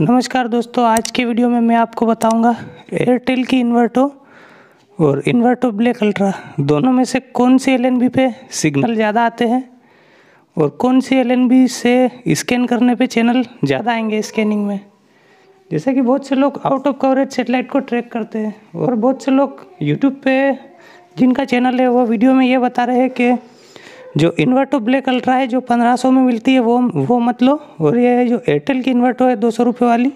नमस्कार दोस्तों आज के वीडियो में मैं आपको बताऊंगा एयरटेल की इन्वर्टो और इन्वर्टो ब्लैक अल्ट्रा दोनों में से कौन सी एल पे सिग्नल ज़्यादा आते हैं और कौन सी एल से स्कैन करने पे चैनल ज़्यादा आएंगे स्कैनिंग में जैसे कि बहुत से लोग आउट ऑफ कवरेज सेटेलाइट को ट्रैक करते हैं और बहुत से लोग यूट्यूब पे जिनका चैनल है वो वीडियो में ये बता रहे हैं कि जो इन्वर्टर ब्लैक अल्ट्रा है जो पंद्रह सौ में मिलती है वो वो मत लो और ये जो एयरटेल की इन्वर्टर है दो सौ रुपये वाली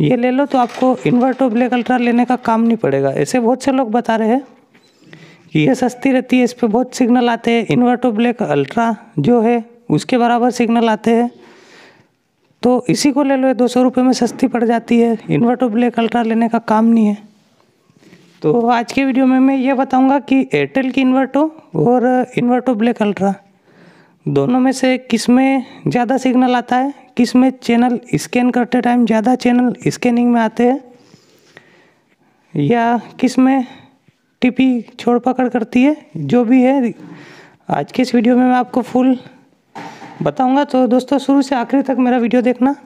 ये ले लो तो आपको इन्वर्टर ब्लैक अल्ट्रा लेने का काम नहीं पड़ेगा ऐसे बहुत से लोग बता रहे हैं कि ये सस्ती रहती है इस पर बहुत सिग्नल आते हैं इन्वर्टर ब्लैक अल्ट्रा जो है उसके बराबर सिग्नल आते हैं तो इसी को ले लो दो सौ रुपये में सस्ती पड़ जाती है इन्वर्टर ब्लैक अल्ट्रा लेने का काम नहीं है तो आज के वीडियो में मैं ये बताऊंगा कि एयरटेल की इन्वर्टो और इन्वर्टो ब्लैक अल्ट्रा दोनों में से किस में ज़्यादा सिग्नल आता है किस में चैनल स्कैन करते टाइम ज़्यादा चैनल स्कैनिंग में आते हैं या किस में टिपी छोड़ पकड़ करती है जो भी है आज के इस वीडियो में मैं आपको फुल बताऊंगा तो दोस्तों शुरू से आखिरी तक मेरा वीडियो देखना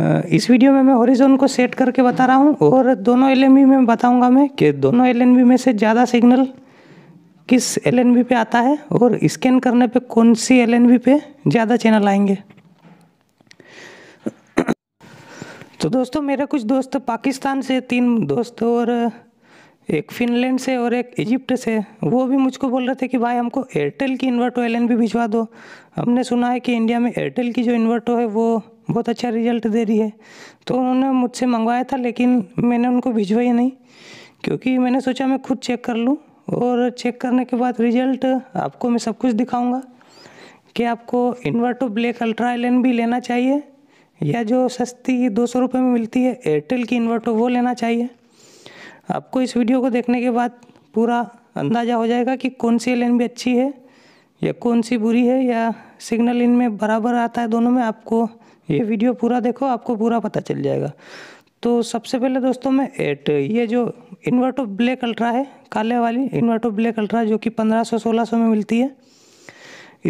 इस वीडियो में मैं ओरिजोन को सेट करके बता रहा हूँ और दोनों एल में बताऊँगा मैं कि दोनों एल में से ज़्यादा सिग्नल किस एल पे आता है और स्कैन करने पे कौन सी एल पे ज़्यादा चैनल आएंगे तो दोस्तों मेरे कुछ दोस्त पाकिस्तान से तीन दोस्त और एक फिनलैंड से और एक इजिप्ट से वो भी मुझको बोल रहे थे कि भाई हमको एयरटेल की इन्वर्टो एल भिजवा दो हमने सुना है कि इंडिया में एयरटेल की जो इन्वर्टो है वो बहुत अच्छा रिजल्ट दे रही है तो उन्होंने मुझसे मंगवाया था लेकिन मैंने उनको भिजवाया नहीं क्योंकि मैंने सोचा मैं खुद चेक कर लूँ और चेक करने के बाद रिजल्ट आपको मैं सब कुछ दिखाऊंगा कि आपको इन्वर्टो ब्लैक अल्ट्रा एलेन भी लेना चाहिए या जो सस्ती दो सौ रुपये में मिलती है एयरटेल की इन्वर्टो वो लेना चाहिए आपको इस वीडियो को देखने के बाद पूरा अंदाज़ा हो जाएगा कि कौन सी एलेन भी अच्छी है या कौन सी बुरी है या सिग्नल इनमें बराबर आता है दोनों में आपको ये वीडियो पूरा देखो आपको पूरा पता चल जाएगा तो सबसे पहले दोस्तों मैं एट ये जो इन्वर्टो ब्लैक अल्ट्रा है काले वाली इन्वर्टो ब्लैक अल्ट्रा जो कि 1500-1600 में मिलती है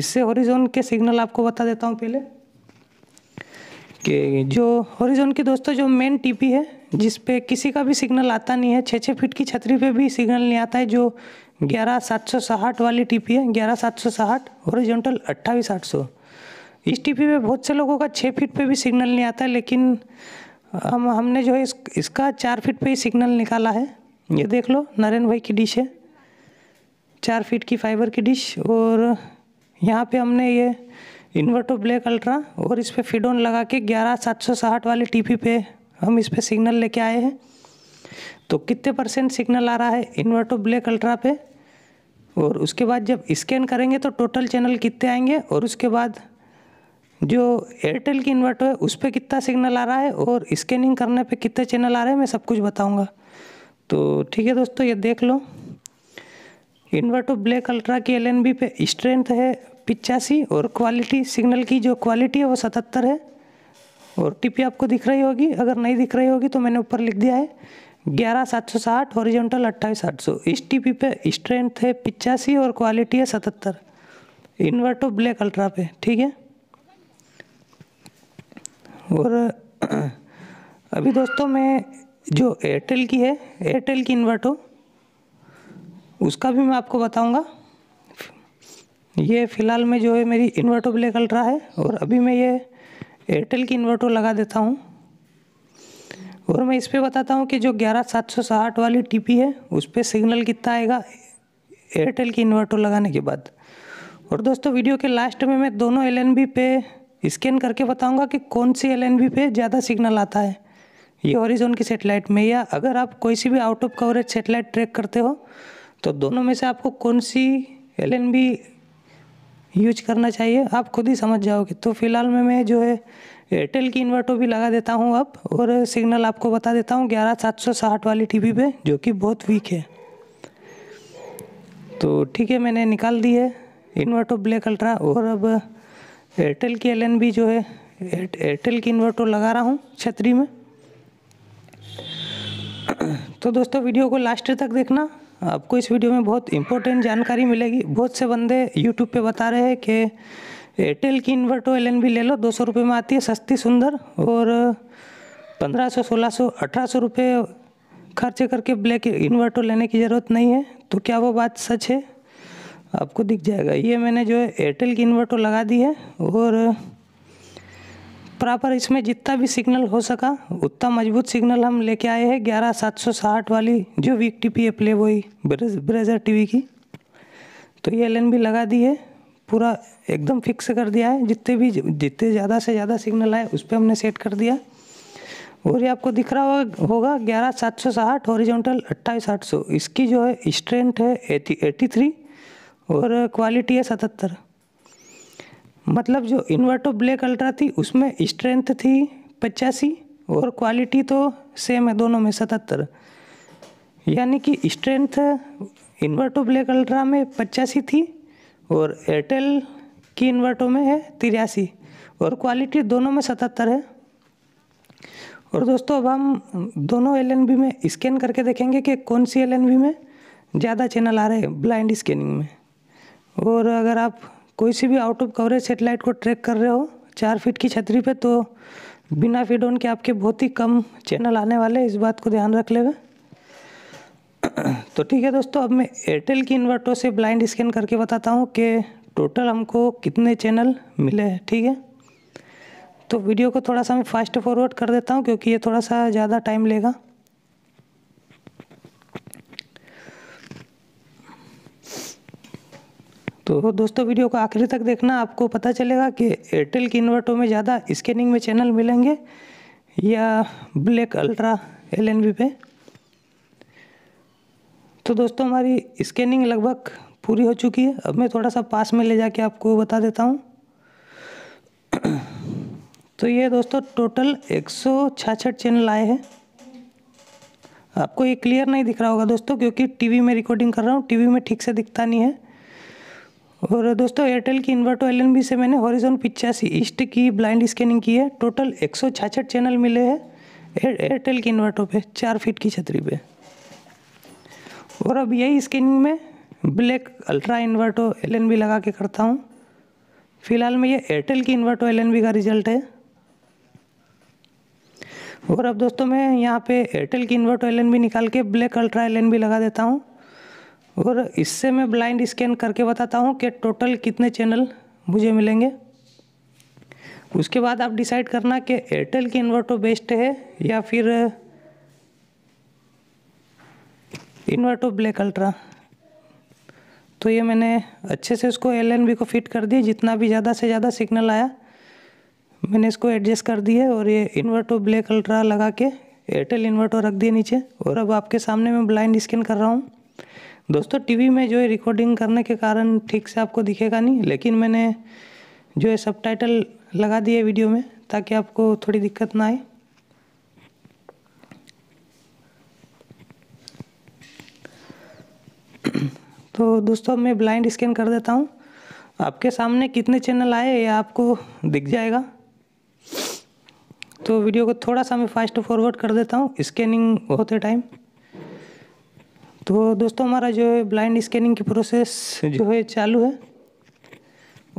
इससे हॉरीजोन के सिग्नल आपको बता देता हूँ पहले कि जो हॉरिजोन की दोस्तों जो मेन टीपी है जिस पे किसी का भी सिग्नल आता नहीं है छः छः फीट की छतरी पे भी सिग्नल नहीं आता है जो ग्यारह सात सौ साठ वाली टी पी है ग्यारह सात सौ साठ औरजेंटल अट्ठावी साठ सौ इस टीपी में बहुत से लोगों का छः फीट पे भी सिग्नल नहीं आता है लेकिन हम हमने जो है इस, इसका चार फीट पे ही सिग्नल निकाला है ये देख लो नरेंद्र भाई की डिश है चार फीट की फाइबर की डिश और यहाँ पे हमने ये इन्वर्टो ब्लैक अल्ट्रा और इस पर फिडोन लगा के ग्यारह सात सौ साठ वाले पी पे हम इस पर सिग्नल लेके आए हैं तो कितने परसेंट सिग्नल आ रहा है इन्वर्टो ब्लैक अल्ट्रा पे और उसके बाद जब स्कैन करेंगे तो टोटल चैनल कितने आएंगे और उसके बाद जो एयरटेल की इन्वर्टर है उस पर कितना सिग्नल आ रहा है और स्कैनिंग करने पे कितने चैनल आ रहे हैं मैं सब कुछ बताऊंगा तो ठीक है दोस्तों ये देख लो इन्वर्टर ब्लैक अल्ट्रा की एल पे स्ट्रेंथ है पिचासी और क्वालिटी सिग्नल की जो क्वालिटी है वो सतहत्तर है और टिपी आपको दिख रही होगी अगर नहीं दिख रही होगी तो मैंने ऊपर लिख दिया है ग्यारह सात सौ साठ ओरिजेंटल अट्ठाईस आठ सौ एस टी पी पे स्ट्रेंथ है पिचासी और क्वालिटी है सतहत्तर इन्वर्टो ब्लैक अल्ट्रा पे ठीक है और अभी दोस्तों मैं जो एयरटेल की है एयरटेल की इन्वर्टो उसका भी मैं आपको बताऊंगा ये फ़िलहाल में जो है मेरी इन्वर्टो ब्लैक अल्ट्रा है और अभी मैं ये एयरटेल की इन्वर्टो लगा देता हूँ और मैं इस पर बताता हूँ कि जो ग्यारह सात सौ साठ वाली टीपी है उस पर सिग्नल कितना आएगा एयरटेल की इन्वर्टर लगाने के बाद और दोस्तों वीडियो के लास्ट में मैं दोनों एल पे स्कैन करके बताऊँगा कि कौन सी एल पे ज़्यादा सिग्नल आता है ये ओरिजोन की सेटेलाइट में या अगर आप कोई सी भी out of coverage satellite track करते हो तो दोनों में से आपको कौन सी एल यूज करना चाहिए आप खुद ही समझ जाओगे तो फिलहाल में मैं जो है एयरटेल की इन्वर्टर भी लगा देता हूँ अब और सिग्नल आपको बता देता हूँ ग्यारह सात सौ साठ वाली टी वी पर जो कि बहुत वीक है तो ठीक है मैंने निकाल दी है इन्वर्टर ब्लैक अल्ट्रा और अब एयरटेल की एल भी जो है एयरटेल की इन्वर्टर लगा रहा हूँ छतरी में तो दोस्तों वीडियो को लास्ट तक देखना आपको इस वीडियो में बहुत इंपॉर्टेंट जानकारी मिलेगी बहुत से बंदे यूट्यूब पे बता रहे हैं कि एयरटेल की इन्वर्टो एल ले लो दो सौ रुपये में आती है सस्ती सुंदर और पंद्रह सौ सोलह सौ अठारह सौ रुपये खर्च करके ब्लैक इन्वर्टर लेने की ज़रूरत नहीं है तो क्या वो बात सच है आपको दिख जाएगा ये मैंने जो है एयरटेल की इन्वर्टर लगा दी है और प्रॉपर इसमें जितना भी सिग्नल हो सका उतना मजबूत सिग्नल हम लेके आए हैं ग्यारह सात सौ साठ वाली जो वीक टी पी वो वही ब्रेजर वी की तो ये एल भी लगा दी है पूरा एकदम फिक्स कर दिया है जितने भी जितने ज़्यादा से ज़्यादा सिग्नल आए उस पर हमने सेट कर दिया और ये आपको दिख रहा होगा होगा ग्यारह सात सौ साठ हॉरिजोंटल अट्ठाईस आठ सौ इसकी जो है स्ट्रेंथ है एटी एटी थ्री और क्वालिटी है सतहत्तर मतलब जो इन्वर्टो ब्लैक अल्ट्रा थी उसमें स्ट्रेंथ थी पचासी और क्वालिटी तो सेम है दोनों में सतहत्तर यानी कि स्ट्रेंथ इन्वर्टो ब्लैक अल्ट्रा में पचासी थी और एयरटेल की इन्वर्टो में है तिरासी और क्वालिटी दोनों में सतहत्तर है और दोस्तों अब हम दोनों एल में स्कैन करके देखेंगे कि कौन सी एल में ज़्यादा चैनल आ रहे हैं ब्लाइंड स्कैनिंग में और अगर आप कोई सी भी आउट ऑफ कवरेज सेटेलाइट को ट्रैक कर रहे हो चार फीट की छतरी पे तो बिना फीड ऑन के आपके बहुत ही कम चैनल आने वाले इस बात को ध्यान रख लेवे तो ठीक है दोस्तों अब मैं एयरटेल की इन्वर्टर से ब्लाइंड स्कैन करके बताता हूँ कि टोटल हमको कितने चैनल मिले हैं ठीक है तो वीडियो को थोड़ा सा मैं फास्ट फॉरवर्ड कर देता हूँ क्योंकि ये थोड़ा सा ज़्यादा टाइम लेगा तो दोस्तों वीडियो को आखिर तक देखना आपको पता चलेगा कि एयरटेल के इन्वर्टरों में ज़्यादा स्कैनिंग में चैनल मिलेंगे या ब्लैक अल्ट्रा एल पे तो दोस्तों हमारी स्कैनिंग लगभग पूरी हो चुकी है अब मैं थोड़ा सा पास में ले जाके आपको बता देता हूँ तो ये दोस्तों टोटल एक चैनल आए हैं आपको ये क्लियर नहीं दिख रहा होगा दोस्तों क्योंकि टीवी में रिकॉर्डिंग कर रहा हूँ टीवी में ठीक से दिखता नहीं है और दोस्तों एयरटेल की इन्वर्टो एल से मैंने हॉरिजोन पिचासी ईस्ट की ब्लाइंड स्कैनिंग की है टोटल एक चैनल मिले हैं एयरटेल के इन्वर्टो पे चार फीट की छतरी पे और अब यही स्कैनिंग में ब्लैक अल्ट्रा इन्वर्टो एल लगा के करता हूँ फिलहाल में ये एयरटेल की इन्वर्टो एल का रिजल्ट है और अब दोस्तों मैं यहाँ पे एयरटेल की इन्वर्टो एल निकाल के ब्लैक अल्ट्रा एल लगा देता हूँ और इससे मैं ब्लाइंड स्कैन करके बताता हूँ कि टोटल कितने चैनल मुझे मिलेंगे उसके बाद आप डिसाइड करना कि एयरटेल की इन्वर्टर बेस्ट है या फिर इन्वर्टर ब्लैक अल्ट्रा तो ये मैंने अच्छे से उसको एल को फिट कर दिया जितना भी ज़्यादा से ज़्यादा सिग्नल आया मैंने इसको एडजस्ट कर दिया और ये इन्वर्टर ब्लैक अल्ट्रा लगा के एयरटेल इन्वर्टर रख दिया नीचे और अब आपके सामने मैं ब्लाइंड स्कैन कर रहा हूँ दोस्तों टीवी में जो है रिकॉर्डिंग करने के कारण ठीक से आपको दिखेगा नहीं लेकिन मैंने जो है सब टाइटल लगा दिए वीडियो में ताकि आपको थोड़ी दिक्कत ना आए तो दोस्तों मैं ब्लाइंड स्कैन कर देता हूँ आपके सामने कितने चैनल आए ये आपको दिख जाएगा तो वीडियो को थोड़ा सा मैं फास्ट फॉरवर्ड कर देता हूँ स्कैनिंग होते टाइम तो दोस्तों हमारा जो है ब्लाइंड स्कैनिंग की प्रोसेस जो है चालू है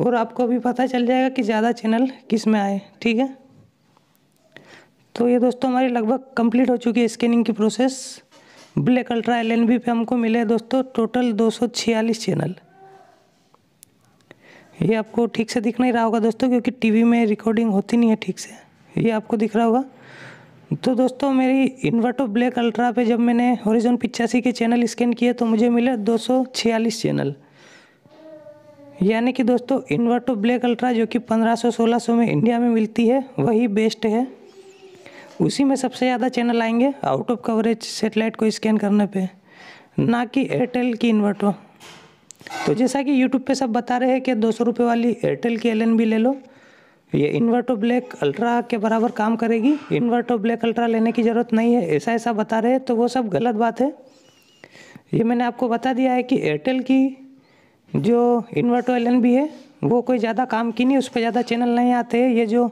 और आपको भी पता चल जाएगा कि ज़्यादा चैनल किस में आए ठीक है तो ये दोस्तों हमारी लगभग कंप्लीट हो चुकी है स्कैनिंग की process Black Ultra L N B पे हमको मिले दोस्तों टोटल दो सौ छियालीस चैनल ये आपको ठीक से दिख नहीं रहा होगा दोस्तों क्योंकि टीवी में रिकॉर्डिंग होती नहीं है ठीक से ये आपको दिख रहा होगा तो दोस्तों मेरी इन्वर्टो ब्लैक अल्ट्रा पे जब मैंने हॉरिजॉन पिचासी के चैनल स्कैन किए तो मुझे मिले 246 चैनल यानी कि दोस्तों इन्वर्टो ब्लैक अल्ट्रा जो कि 1500-1600 में इंडिया में मिलती है वही बेस्ट है उसी में सबसे ज़्यादा चैनल आएंगे आउट ऑफ कवरेज सेटेलाइट को स्कैन करने पर ना कि एयरटेल की इन्वर्टो तो जैसा कि यूट्यूब पर सब बता रहे हैं कि दो सौ वाली एयरटेल की एल ले लो ये इन्वर्टो ब्लैक अल्ट्रा के बराबर काम करेगी इन्वर्टो ब्लैक अल्ट्रा लेने की ज़रूरत नहीं है ऐसा ऐसा बता रहे हैं तो वो सब गलत बात है ये मैंने आपको बता दिया है कि एयरटेल की जो इन्वर्टो एल है वो कोई ज़्यादा काम की नहीं उस पर ज़्यादा चैनल नहीं आते ये जो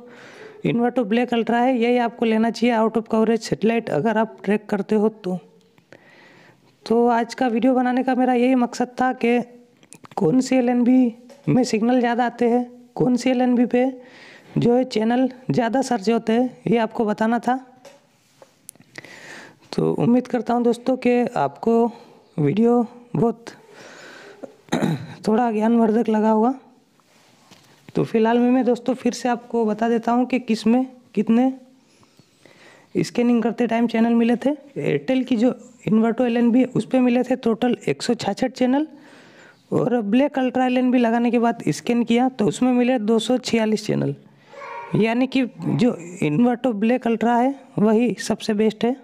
इन्वर्टो ब्लैक अल्ट्रा है यही आपको लेना चाहिए आउट ऑफ कवरेज सेटेलाइट अगर आप ट्रैक करते हो तो तो आज का वीडियो बनाने का मेरा यही मकसद था कि कौन सी एल में सिग्नल ज़्यादा आते हैं कौन सी एल पे जो है चैनल ज़्यादा सर्च होते हैं ये आपको बताना था तो उम्मीद करता हूँ दोस्तों कि आपको वीडियो बहुत थोड़ा ज्ञानवर्धक लगा होगा तो फिलहाल में मैं दोस्तों फिर से आपको बता देता हूँ कि किस में कितने स्कैनिंग करते टाइम चैनल मिले थे एयरटेल की जो इन्वर्टो एल एन है उस पर मिले थे टोटल एक सौ छाछठ चैनल और ब्लैक अल्ट्रा एल एन लगाने के बाद स्कैन किया तो उसमें मिले दो सौ छियालीस चैनल यानी कि जो इन्वर्टो ब्लैक अल्ट्रा है वही सबसे बेस्ट है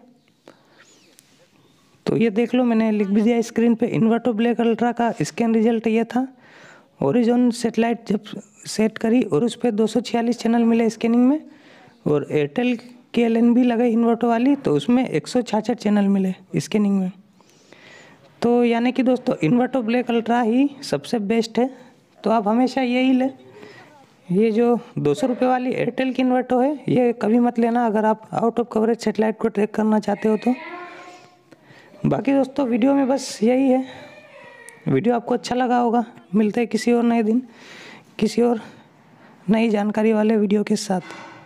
तो ये देख लो मैंने लिख भी दिया स्क्रीन पे इन्वर्टो ब्लैक अल्ट्रा का स्कैन रिजल्ट ये था ओरिजोन सेटेलाइट जब सेट करी और उस पर दो चैनल मिले स्कैनिंग में और एयरटेल के एल एन भी लगे इन्वर्टो वाली तो उसमें एक चैनल मिले स्कैनिंग में तो यानी कि दोस्तों इन्वर्टो ब्लैक अल्ट्रा ही सबसे बेस्ट है तो आप हमेशा यही लें ये जो दो सौ रुपये वाली एयरटेल की इन्वर्टर है ये कभी मत लेना अगर आप आउट ऑफ कवरेज सेटेलाइट को ट्रैक करना चाहते हो तो बाकी दोस्तों वीडियो में बस यही है वीडियो आपको अच्छा लगा होगा मिलते हैं किसी और नए दिन किसी और नई जानकारी वाले वीडियो के साथ